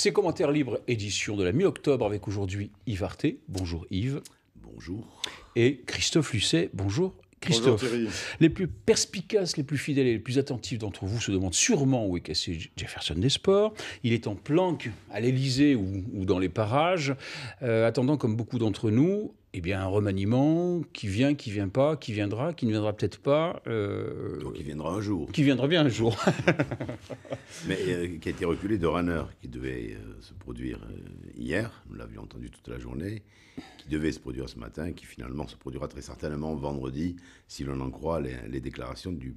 C'est commentaires libres, édition de la mi-octobre avec aujourd'hui Yves Arte. Bonjour Yves. Bonjour. Et Christophe Lucet. Bonjour Christophe, les plus perspicaces, les plus fidèles et les plus attentifs d'entre vous se demandent sûrement où est cassé Jefferson Desport. Il est en planque à l'Elysée ou, dans les parages, euh, attendant, comme beaucoup d'entre nous, eh bien, un remaniement qui vient, qui vient pas, qui viendra, qui ne viendra peut-être pas. Euh, Donc, qui viendra un jour. Qui viendra bien un jour. Mais euh, qui a été reculé de Runner, qui devait euh, se produire hier, nous l'avions entendu toute la journée, qui devait se produire ce matin, qui finalement se produira très certainement vendredi, si l'on en croit les, les, déclarations du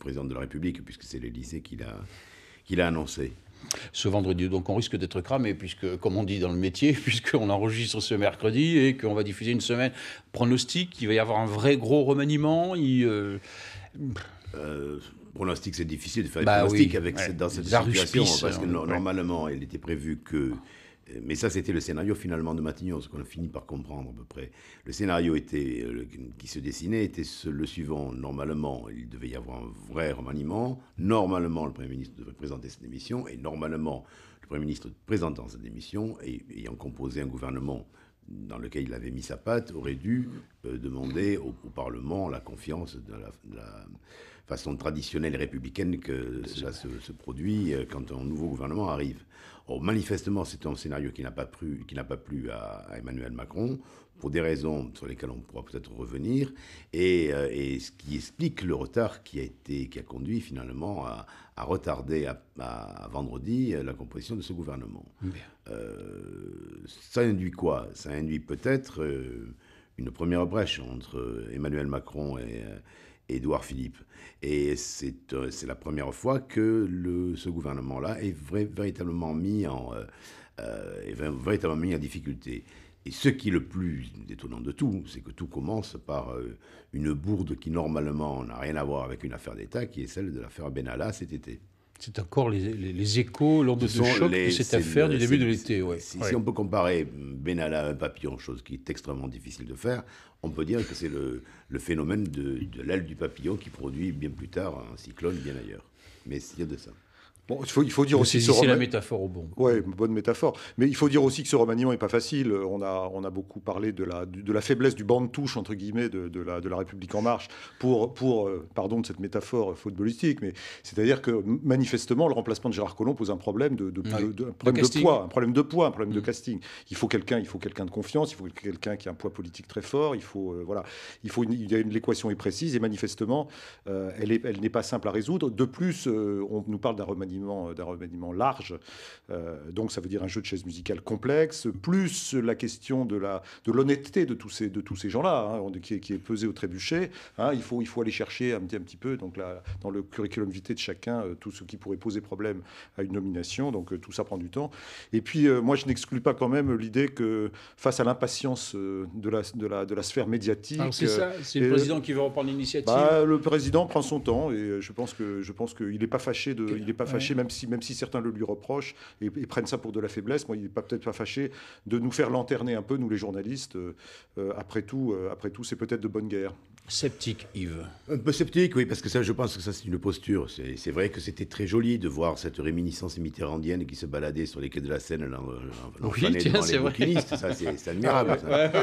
président de la République, puisque c'est l'Élysée qui l'a annoncé. Ce vendredi, donc on risque d'être cramé, puisque, comme on dit dans le métier, puisqu'on enregistre ce mercredi et qu'on va diffuser une semaine. Pronostic, il va y avoir un vrai gros remaniement il, euh, euh, Pronostic, c'est difficile de faire des bah avec cette, dans cette situation, parce que hein, normalement, il était prévu que mais ça, c'était le scénario finalement de Matignon, ce qu'on a fini par comprendre à peu près. Le scénario était, euh, qui se dessinait était le suivant. Normalement, il devait y avoir un vrai remaniement. Normalement, le Premier ministre devait présenter sa démission. Et normalement, le Premier ministre présentant sa démission et ayant composé un gouvernement dans lequel il avait mis sa patte, aurait dû euh, demander au, Parlement la confiance de la, façon traditionnelle républicaine que cela se produit euh, quand un nouveau gouvernement arrive manifestement, c'est un scénario qui n'a pas plu, à, Emmanuel Macron, pour des raisons sur lesquelles on pourra peut-être revenir, euh, et, ce qui explique le retard qui a, été, qui a conduit finalement à, retarder à, vendredi euh, la composition de ce gouvernement. Euh, ça induit quoi Ça induit peut-être une première brèche entre Emmanuel Macron et Édouard Philippe. Et euh, c'est la première fois que ce gouvernement-là est véritablement mis en euh, euh est véritablement mis en difficulté. Et ce qui est le plus étonnant de tout, c'est que tout commence par euh, une bourde qui normalement n'a rien à voir avec une affaire d'État, qui est celle de l'affaire Benalla cet été. C'est encore les, échos lors de ce choc de cette affaire du début de l'été. Si, on peut comparer Benalla à un papillon, chose qui est extrêmement difficile de faire, on peut dire que c'est le, phénomène de, de l'aile du papillon qui produit bien plus tard un cyclone bien ailleurs. Mais il y a de ça. Bon, il faut, dire aussi que la métaphore au bon. Oui, bonne métaphore. Mais il faut dire aussi que ce remaniement n'est pas facile. On a, on a beaucoup parlé de la, de la faiblesse du banc de touche, entre guillemets, de, la, de la République en marche, pour, pour euh, pardon de cette métaphore footballistique, mais c'est-à-dire que manifestement, le remplacement de Gérard Collomb pose un problème de, de, de, problème de, poids, un problème de mm. casting. Il faut quelqu'un, il faut quelqu'un de confiance, il faut quelqu'un qui a un poids politique très fort, il faut, euh, voilà, il faut l'équation est précise et manifestement, euh, est elle n'est pas simple à résoudre. De plus, on nous parle d'un remaniement euh, d'un remaniement large. Euh, donc ça veut dire un jeu de chaises musicales complexe, plus la question de la de l'honnêteté de tous ces de tous ces gens-là, hein, qui, est pesée au trébuchet. Hein. il faut il faut aller chercher un petit un petit peu donc là dans le curriculum vitae de chacun euh, tout ce qui pourrait poser problème à une nomination. Donc tout ça prend du temps. Et puis moi je n'exclus pas quand même l'idée que face à l'impatience de la de la de la sphère médiatique. C'est ça, c'est le président qui veut reprendre l'initiative. Bah, le président prend son temps et je pense que je pense qu'il n'est pas fâché de il est pas fâché et même si, même si certains le lui reprochent et, prennent ça pour de la faiblesse. Moi, il n'est peut-être pas fâché de nous faire lanterner un peu, nous les journalistes. Euh, euh, après tout, euh, après tout, c'est peut-être de bonne guerre. Sceptique, Yves. Un peu sceptique, oui, parce que ça, je pense que ça, c'est une posture. C'est vrai que c'était très joli de voir cette réminiscence mitterrandienne qui se baladait sur les quais de la Seine. oui, tiens, c'est c'est admirable. Ah, bah,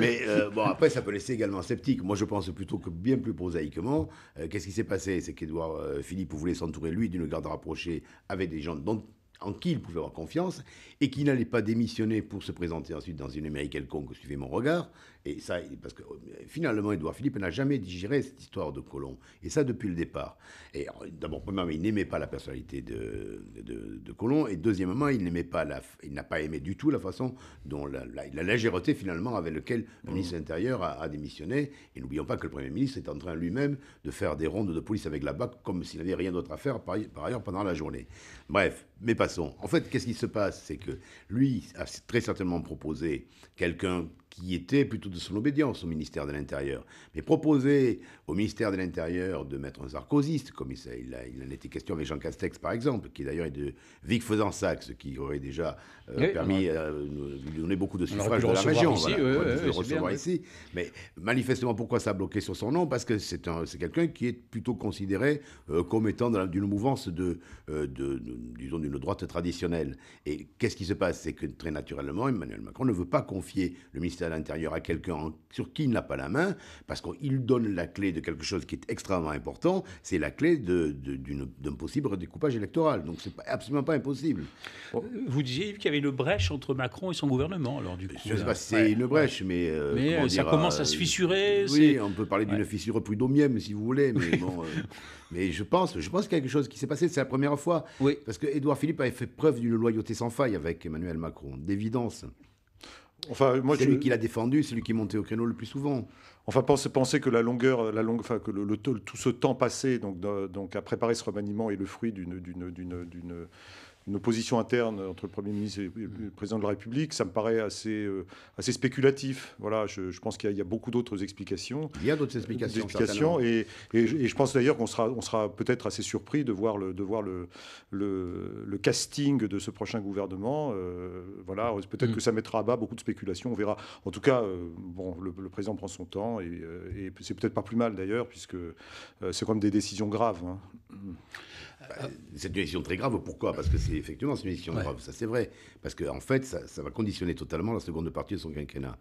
Mais euh, bon, après, ça peut laisser également sceptique. Moi, je pense plutôt que bien plus prosaïquement, euh, qu'est-ce qui s'est passé C'est qu'Edouard euh, Philippe voulait s'entourer, lui, d'une garde rapprochée avec des gens dont en qui il pouvait avoir confiance et qui n'allait pas démissionner pour se présenter ensuite dans une Amérique quelconque, suivez mon regard, et ça, parce que euh, finalement, Édouard Philippe n'a jamais digéré cette histoire de Colomb. Et ça, depuis le départ. Et d'abord, premièrement, il n'aimait pas la personnalité de, de, Colomb. Et deuxièmement, il n'aimait pas la, il n'a pas aimé du tout la façon dont la, la, légèreté, finalement, avec laquelle le mmh. ministre de l'Intérieur a, démissionné. Et n'oublions pas que le Premier ministre est en train lui-même de faire des rondes de police avec la BAC comme s'il n'avait rien d'autre à faire par ailleurs pendant la journée. Bref, mais passons. En fait, qu'est-ce qui se passe C'est que lui a très certainement proposé quelqu'un qui était plutôt de son obédience au ministère de l'Intérieur. Mais proposer au ministère de l'Intérieur de mettre un sarkozyste, comme il, il, en était question avec Jean Castex par exemple, qui d'ailleurs est de Vic saxe ce qui aurait déjà euh, permis euh, de lui donner beaucoup de suffrages de la région. Mais manifestement, pourquoi ça a bloqué sur son nom Parce que c'est quelqu'un qui est plutôt considéré euh, comme étant d'une mouvance de, disons, d'une droite traditionnelle. Et qu'est-ce qui se passe C'est que très naturellement, Emmanuel Macron ne veut pas confier le ministère à l'intérieur à quelqu'un sur qui il n'a pas la main, parce qu'il donne la clé de quelque chose qui est extrêmement important, c'est la clé de, d'un possible découpage électoral. Donc c'est absolument pas impossible. Vous disiez qu'il y avait une brèche entre Macron et son gouvernement, alors du coup. c'est une brèche, mais. Euh, mais euh, ça commence à euh, se fissurer. oui, on peut parler d'une fissure fissure prud'homienne, si vous voulez, mais bon. mais je pense, je pense qu'il y a quelque chose qui s'est passé, c'est la première fois. Oui. Parce que Édouard Philippe avait fait preuve d'une loyauté sans faille avec Emmanuel Macron, d'évidence moi, c'est lui qui l'a défendu, c'est lui qui montait au créneau le plus souvent. Enfin, pensez penser que la longueur, la longue, enfin, que tout ce temps passé donc, donc à préparer ce remaniement est le fruit d'une, d'une une opposition interne entre le Premier ministre et le Président de la République, ça me paraît assez, euh, assez spéculatif. Voilà, je, pense qu'il y, a beaucoup d'autres explications. Il y a d'autres explications. et, je, pense d'ailleurs qu'on sera, on sera peut-être assez surpris de voir le, de voir le, le, casting de ce prochain gouvernement. Euh, voilà, peut-être que ça mettra à bas beaucoup de spéculations, on verra. En tout cas, euh, bon, le, Président prend son temps et, et c'est peut-être pas plus mal d'ailleurs, puisque c'est quand même des décisions graves. Hein. C'est une décision très grave. Pourquoi Parce que c'est effectivement une décision grave, ça c'est vrai. Parce qu'en en fait, ça, va conditionner totalement la seconde partie de son quinquennat.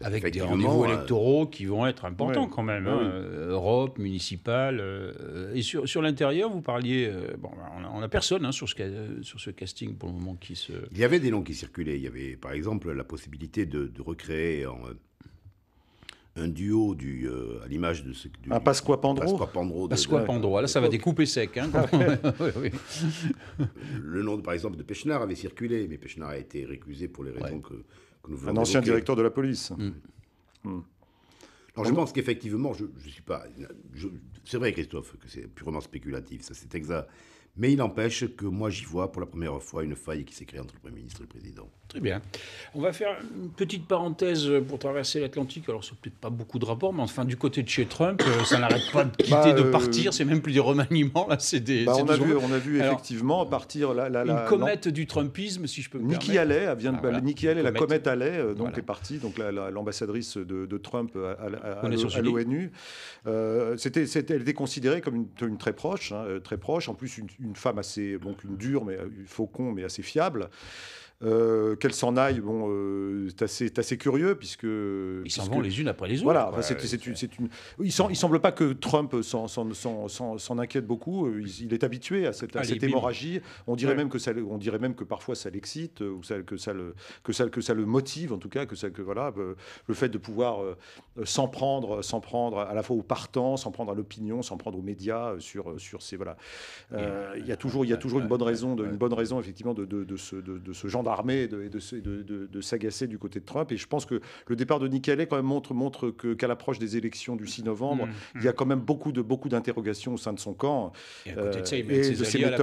Avec des rendez-vous euh, électoraux qui vont être importants quand même, hein. euh, Europe, municipale. Euh, et sur, l'intérieur, vous parliez. bon, ben, on n'a personne hein, sur, ce, sur ce casting pour le moment qui se. Il y avait des noms qui circulaient. Il y avait par exemple la possibilité de, de recréer en un duo du, euh, à l'image de ce. Du, un Pasqua Pandro Pasqua Pandro. Pasqua Là, ça va découper sec. Hein, ah Le nom, par exemple, de Pechnard avait circulé, mais Pechnard a été récusé pour les raisons que, que, nous voulons. Un ancien directeur de la police. Mm. Mm. Mm. Alors, je pense qu'effectivement, je ne suis pas. C'est vrai, Christophe, que c'est purement spéculatif, ça c'est exact. Mais il empêche que moi j'y vois pour la première fois une faille qui s'est créée entre le Premier ministre et le Président. Très bien. On va faire une petite parenthèse pour traverser l'Atlantique. Alors, n'est peut-être pas beaucoup de rapports, mais enfin, du côté de chez Trump, euh, ça n'arrête pas de bah, quitter, de euh, partir. Ce C'est même plus des remaniements, là, c'est des. Bah, on, a vu, on, a vu, effectivement partir. La, la, la, une comète du Trumpisme, si je peux me Nikki permettre. Allais, vient de, ah, la comète Allais, euh, donc est partie, donc l'ambassadrice de, Trump à, l'ONU. c'était, elle était considérée comme une, une très proche, hein, très proche. En plus, une, une femme assez, donc une dure, mais euh, faucon, mais assez fiable. Euh, qu'elle s'en aille bon, euh, c'est assez, curieux puisque ils s'en vont les unes après les autres. Voilà, c'est, une. Il, semble pas que Trump s'en, inquiète beaucoup. Il, est habitué à cette, ah, cette hémorragie. On dirait même que ça, on dirait même que parfois ça l'excite ou que ça le, que ça, que ça le motive en tout cas, que ça, que voilà, euh, le fait de pouvoir s'en prendre, s'en prendre à la fois aux partants, s'en prendre à l'opinion, s'en prendre aux médias sur, sur ces voilà. il y a toujours, il y a toujours une bonne raison, une bonne raison effectivement de, de, de ce, de, de ce armée de, de, de, s'agacer du côté de Trump. Et je pense que le départ de Nicolet, quand même montre, montre qu'à l'approche des élections du 6 novembre, mm, mm. il y a quand même beaucoup de beaucoup d'interrogations au sein de son camp et, euh, de ses, méthodes,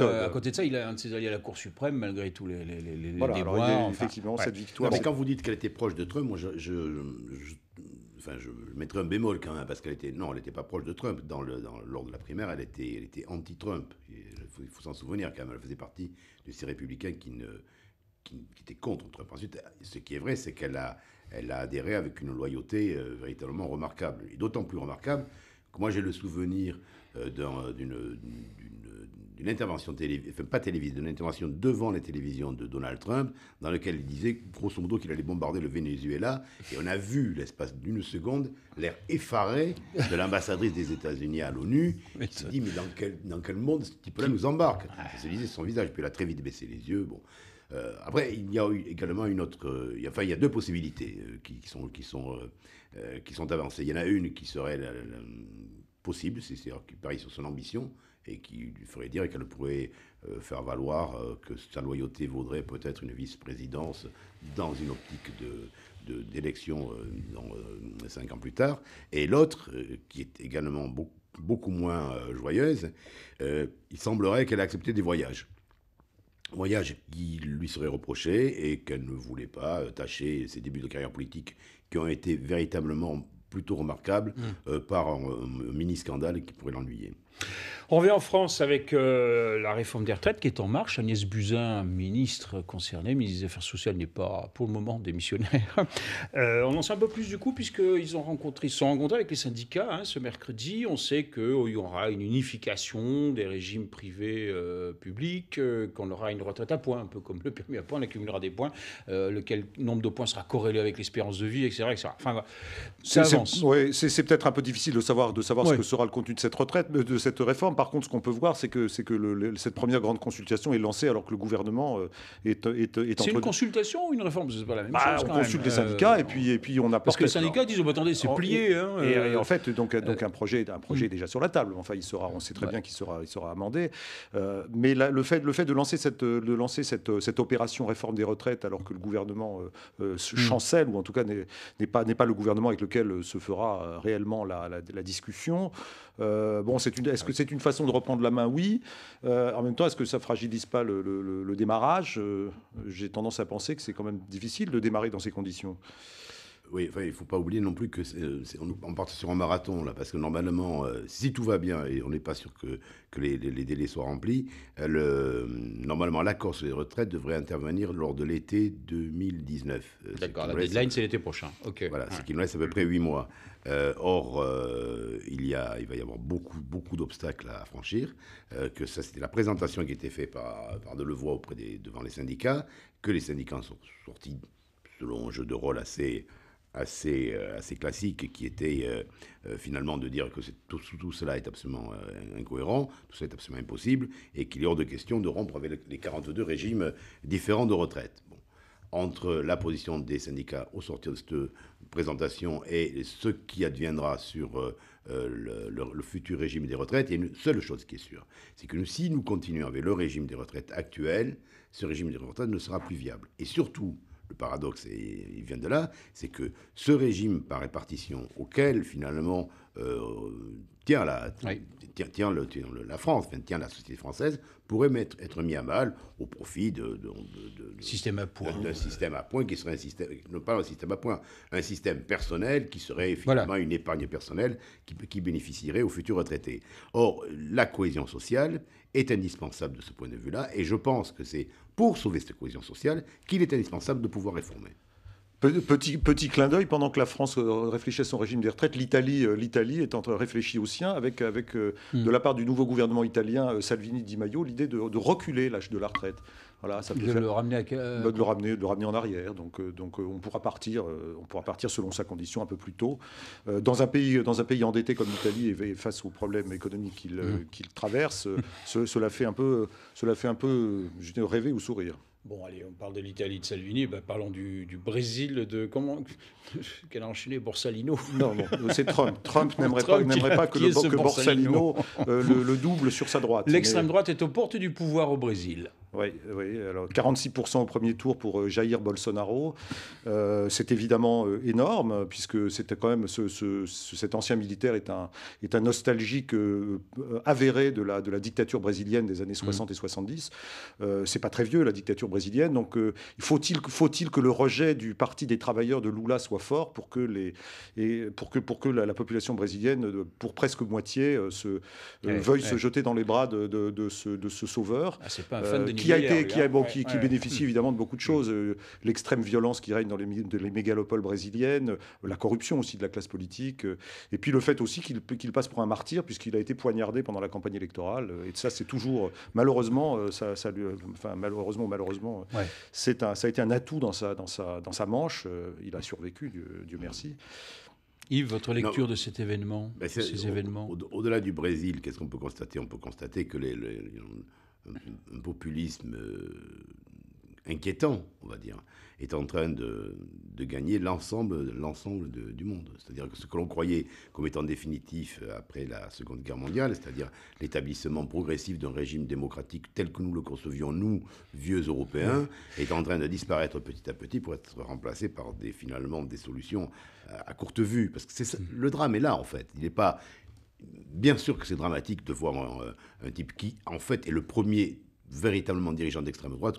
euh, À côté de ça, il a un de ses alliés à la Cour suprême malgré tous les, les, effectivement, cette victoire. mais quand vous dites qu'elle était proche de Trump, moi je enfin, je, mettrais un bémol quand même, parce qu'elle était, non, elle n'était pas proche de Trump. Dans le, dans, lors de la primaire, elle était, elle était anti-Trump. Il faut, s'en souvenir quand même. Elle faisait partie de ces républicains qui, ne, qui, étaient contre Trump. Ensuite, ce qui est vrai, c'est qu'elle a, elle a adhéré avec une loyauté euh, véritablement remarquable. Et d'autant plus remarquable que moi, j'ai le souvenir euh, d'une d'une intervention télévisée, pas télévisée, d'une intervention devant les télévisions de Donald Trump, dans laquelle il disait grosso modo qu'il allait bombarder le Venezuela. Et on a vu, l'espace d'une seconde, l'air effaré de l'ambassadrice des États-Unis à l'ONU, qui se dit Mais dans quel, dans quel monde ce type-là nous embarque Il ah. se disait son visage, puis il a très vite baissé les yeux. Bon. Euh, après, il y a également une autre. Euh, il enfin, il y a deux possibilités euh, qui, sont, qui, sont, qui sont avancées. Il y en a une qui serait la, possible, c'est-à-dire qui parie sur son ambition et qui lui ferait dire qu'elle pourrait euh, faire valoir euh, que sa loyauté vaudrait peut-être une vice-présidence dans une optique de, d'élection euh, dans cinq ans plus tard. Et l'autre, qui est également beaucoup, beaucoup moins joyeuse, il semblerait qu'elle ait accepté des voyages. Voyages qui lui seraient reprochés et qu'elle ne voulait pas tâcher ses débuts de carrière politique qui ont été véritablement plutôt remarquable mm. euh, par un, mini-scandale qui pourrait l'ennuyer. On revient en France avec euh, la réforme des retraites qui est en marche. Agnès Buzyn, ministre concernée, ministre des Affaires sociales, n'est pas pour le moment démissionnaire. Euh, on en sait un peu plus du coup, puisqu'ils ont rencontré, se sont rencontrés avec les syndicats hein, ce mercredi. On sait qu'il oh, y aura une unification des régimes privés publics, qu'on aura une retraite à points, un peu comme le permis à points, on accumulera des points, lequel nombre de points sera corrélé avec l'espérance de vie, etc. Ça Enfin, c'est oui, c'est peut-être un peu difficile de savoir, de savoir ce que sera le contenu de cette retraite, euh, de cette réforme. Par contre, ce qu'on peut voir, c'est que, que cette première grande consultation est lancée alors que le gouvernement euh, est, est, est C'est une consultation ou une réforme C'est pas la même bah, chose. On consulte les euh, syndicats et, puis, et puis on a Parce que les syndicats disent oh, bah, attendez, c'est oh, plié. et, hein, en fait, donc, donc un projet, un projet hmm. déjà sur la table. Enfin, il sera, on sait très bien qu'il sera, il sera amendé. mais le, fait, le fait de lancer, cette, de lancer cette, cette opération réforme des retraites alors que le gouvernement hmm. chancelle, ou en tout cas n'est pas, pas le gouvernement avec lequel se fera euh, réellement la, discussion. Euh, bon, c'est une, est-ce que c'est une façon de reprendre la main Oui. Euh, en même temps, est-ce que ça fragilise pas le démarrage J'ai tendance à penser que c'est quand même difficile de démarrer dans ces conditions. Oui, enfin, il ne faut pas oublier non plus que c'est- euh, on, part sur un marathon, là, parce que normalement, euh, si tout va bien, et on n'est pas sûr que, les, délais soient remplis, euh, normalement, l'accord sur les retraites devrait intervenir lors de l'été 2019. D'accord, la deadline, c'est l'été prochain. Voilà, ce qui nous laisse à peu près huit mois. or, il, y a, il va y avoir beaucoup, beaucoup d'obstacles à franchir. que ça, c'était la présentation qui était faite par, par Delevoye auprès des, devant les syndicats, que les syndicats sont sortis selon un jeu de rôle assez, assez, euh, assez classique qui était euh, euh, finalement de dire que tout, tout, cela est absolument incohérent, tout cela est absolument impossible et qu'il est hors de question de rompre avec les 42 régimes différents de retraite. Bon. Entre la position des syndicats au sortir de cette présentation et ce qui adviendra sur le, futur régime des retraites, il y a une seule chose qui est sûre, c'est que nous, si nous continuons avec le régime des retraites actuel, ce régime des retraites ne sera plus viable. Et surtout, le paradoxe, et il vient de là, c'est que ce régime par répartition auquel finalement tiens euh, tient, la, la France, tient la société française, pourrait être mis à mal au profit de, système à d'un système à points qui serait un système, pas un système à points, un système personnel qui serait finalement une épargne personnelle qui, qui bénéficierait aux futurs retraités. Or, la cohésion sociale est indispensable de ce point de vue-là, et je pense que c'est pour sauver cette cohésion sociale qu'il est indispensable de pouvoir réformer. Petit, petit clin d'œil, pendant que la France euh, réfléchit à son régime des retraites, l'Italie, euh, l'Italie est en train de réfléchir au sien hein, avec, avec euh, hmm. de la part du nouveau gouvernement italien Salvini-Di Maio l'idée de, de reculer l'âge de la retraite de le ramener à... le ramener, ramener en arrière. Donc, euh, donc euh, on pourra partir, euh, on pourra partir selon sa condition un peu plus tôt. dans un pays, dans un pays endetté comme l'Italie et face aux problèmes économiques qu'il mm. traverse, cela fait un peu, cela fait un peu, je rêver ou sourire. Bon, allez, on parle de l'Italie de Salvini, bah, parlons du, du, Brésil de. Comment Qu'elle a enchaîné Borsalino Non, c'est Trump. Trump n'aimerait pas, que, le, Borsalino, le, double sur sa droite. L'extrême droite est aux portes du pouvoir au Brésil. Oui, alors 46% au premier tour pour euh, Jair Bolsonaro. Euh, c'est évidemment euh, énorme, puisque c'était quand même cet ancien militaire est un, est un nostalgique avéré de la, de la dictature brésilienne des années 60 mmh. et 70. Euh, c'est pas très vieux, la dictature brésilienne. Donc faut-il faut que le rejet du Parti des travailleurs de Lula soit fort pour que, les, et pour que, pour que la, population brésilienne, pour presque moitié, se, veuille se jeter dans les bras de, de, ce, de ce, sauveur ah, C'est pas un de qui a été, qui, a, bon, qui, qui bénéficie évidemment de beaucoup de choses. Euh, l'extrême violence qui règne dans les, les, mégalopoles brésiliennes, euh, la corruption aussi de la classe politique, euh, et puis le fait aussi qu'il qu'il passe pour un martyr, puisqu'il a été poignardé pendant la campagne électorale. Et ça, c'est toujours, malheureusement, ça, ça enfin, malheureusement, malheureusement, c'est un, ça a été un atout dans sa, dans sa, dans sa manche. Il a survécu, Dieu, merci. Yves, votre lecture de cet événement, ces au, événements Au-delà du Brésil, qu'est-ce qu'on peut constater On peut constater que les un, populisme euh, inquiétant, on va dire, est en train de, gagner l'ensemble, l'ensemble du monde. C'est-à-dire que ce que l'on croyait comme étant définitif euh, après la Seconde Guerre mondiale, c'est-à-dire l'établissement progressif d'un régime démocratique tel que nous le concevions, nous, vieux Européens, est en train de disparaître petit à petit pour être remplacé par des, finalement des solutions euh, à, courte vue. Parce que mmh. le drame est là, en fait. Il n'est pas bien sûr que c'est dramatique de voir euh, un, type qui, en fait, est le premier véritablement dirigeant d'extrême droite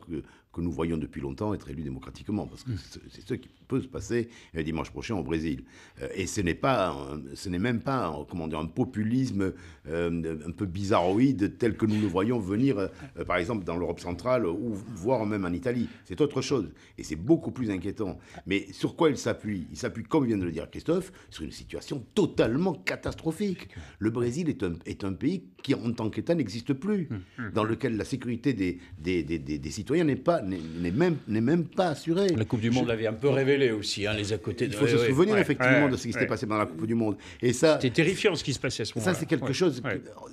que nous voyons depuis longtemps être élus démocratiquement, parce que mmh. c'est ce qui peut se passer euh, dimanche prochain au Brésil. Euh, et ce n'est pas, ce n'est même pas, comment dire, un populisme euh, un peu bizarroïde tel que nous le voyons venir, par exemple, dans l'Europe centrale ou voire même en Italie. C'est autre chose, et c'est beaucoup plus inquiétant. Mais sur quoi il s'appuie Il s'appuie, comme vient de le dire Christophe, sur une situation totalement catastrophique. Le Brésil est un, est un pays qui, en tant qu'État, n'existe plus, mmh. Mmh. dans lequel la sécurité des, des, des, des citoyens n'est pas n'est même, même pas assuré. La Coupe du Monde l'avait un peu révélé aussi, hein, les à côté. Il faut se souvenir effectivement de ce qui s'était passé pendant la Coupe du Monde. Et ça, c'était terrifiant ce qui se passait à ce moment-là. Ça, c'est quelque chose.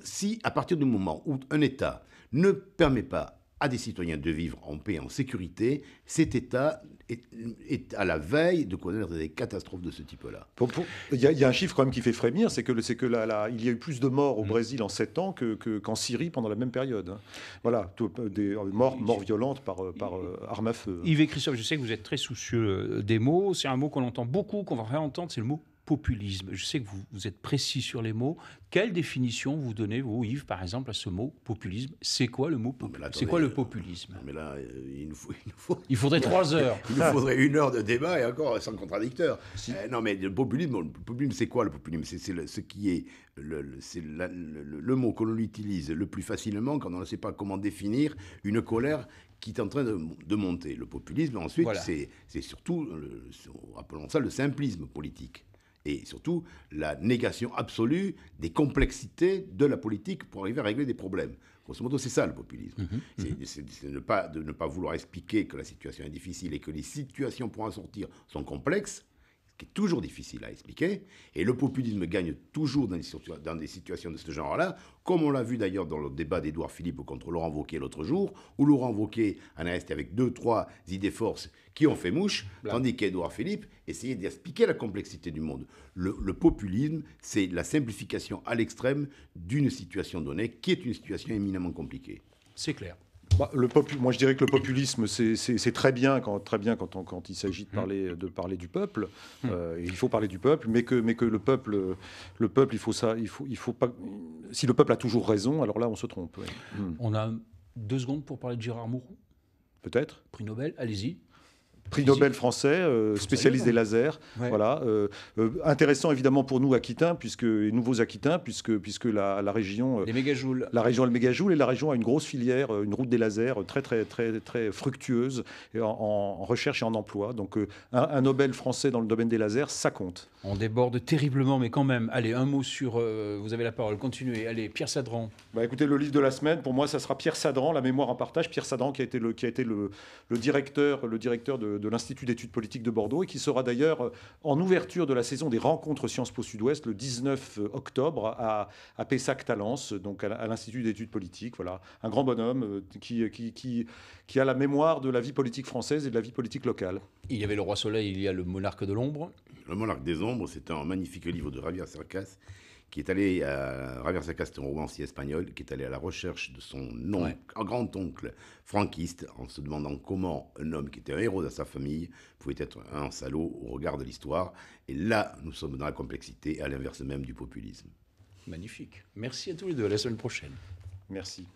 si à partir du moment où un État ne permet pas à des citoyens de vivre en paix en sécurité, cet État est, à la veille de connaître des catastrophes de ce type-là. Il y, a un chiffre quand même qui fait frémir, c'est que, c'est que là, il y a eu plus de morts au mm. Brésil en 7 ans qu'en que, qu'en Syrie pendant la même période. Hein. Voilà, euh, des euh, morts, morts violentes par, euh, par arme à feu. Hein. Yves Christophe, je sais que vous êtes très soucieux des mots. C'est un mot qu'on entend beaucoup, qu'on va réentendre, c'est le mot populisme Je sais que vous, êtes précis sur les mots. Quelle définition vous donnez, vous, Yves, par exemple, à ce mot populisme C'est quoi le mot populisme C'est quoi le euh, populisme Mais là, euh, il nous, il faudrait trois heures. il faudrait une heure de débat et encore sans contradicteur. Euh, non, mais le populisme, le populisme c'est quoi le populisme C'est ce qui est le, mot que l'on utilise le plus facilement quand on ne sait pas comment définir une colère qui est en train de, monter. Le populisme, ensuite, c'est surtout, rappelons ça, le simplisme politique et surtout la négation absolue des complexités de la politique pour arriver à régler des problèmes. Grosso modo, c'est ça le populisme. Mhm, mhm. C'est ne de ne pas vouloir expliquer que la situation est difficile et que les situations pour en sortir sont complexes, toujours difficile à expliquer, et le populisme gagne toujours dans des, situations de ce genre-là, comme on l'a vu d'ailleurs dans le débat d'Edouard Philippe contre Laurent Wauquiez l'autre jour, où Laurent Wauquiez en a resté avec deux, trois idées forces qui ont fait mouche, tandis qu'Edouard Philippe essayait d'expliquer la complexité du monde. le populisme, c'est la simplification à l'extrême d'une situation donnée, qui est une situation éminemment compliquée. C'est clair. Bah, le Moi, je dirais que le populisme, c'est très bien quand, très bien quand il s'agit de mm-hmm. parler, de parler du peuple. Mm. Euh, il faut parler du peuple, mais que, mais que le peuple, le peuple, il faut ça, il faut, il faut pas. Si le peuple a toujours raison, alors là, on se trompe. Mm. On a deux secondes pour parler de Gérard Mourou. Peut-être. Prix Nobel, allez-y prix Nobel français, euh, spécialiste des lasers. Voilà, euh, euh, intéressant évidemment pour nous Aquitains, puisque et nouveaux Aquitains, puisque puisque la, région les mégajoules. la région le mégajoule et la région a une grosse filière, une route des lasers très très très très fructueuse en, en recherche et en emploi. Donc un, Nobel français dans le domaine des lasers, ça compte. On déborde terriblement, mais quand même. Allez, un mot sur. vous avez la parole. Continuez. Allez, Pierre Sadran. Bah, écoutez, le livre de la semaine pour moi, ça sera Pierre Sadran, La mémoire en partage. Pierre Sadran qui a été le qui a été le directeur le directeur de de, l'Institut d'études politiques de Bordeaux et qui sera d'ailleurs euh, en ouverture de la saison des rencontres Sciences Po Sud-Ouest le 19 euh, octobre à, à Pessac-Talence, donc à, l'Institut d'études politiques. Voilà, un grand bonhomme euh, qui, qui, qui a la mémoire de la vie politique française et de la vie politique locale. Il y avait le Roi Soleil, il y a le Monarque de l'Ombre. Le Monarque des Ombres, c'est un magnifique livre de Javier Sarcas qui est allé à en romancier espagnol, qui est allé à la recherche de son grand-oncle franquiste, en se demandant comment un homme qui était un héros à sa famille pouvait être un salaud au regard de l'histoire. Et là, nous sommes dans la complexité, à l'inverse même du populisme. Magnifique. Merci à tous les deux. À la semaine prochaine. Merci.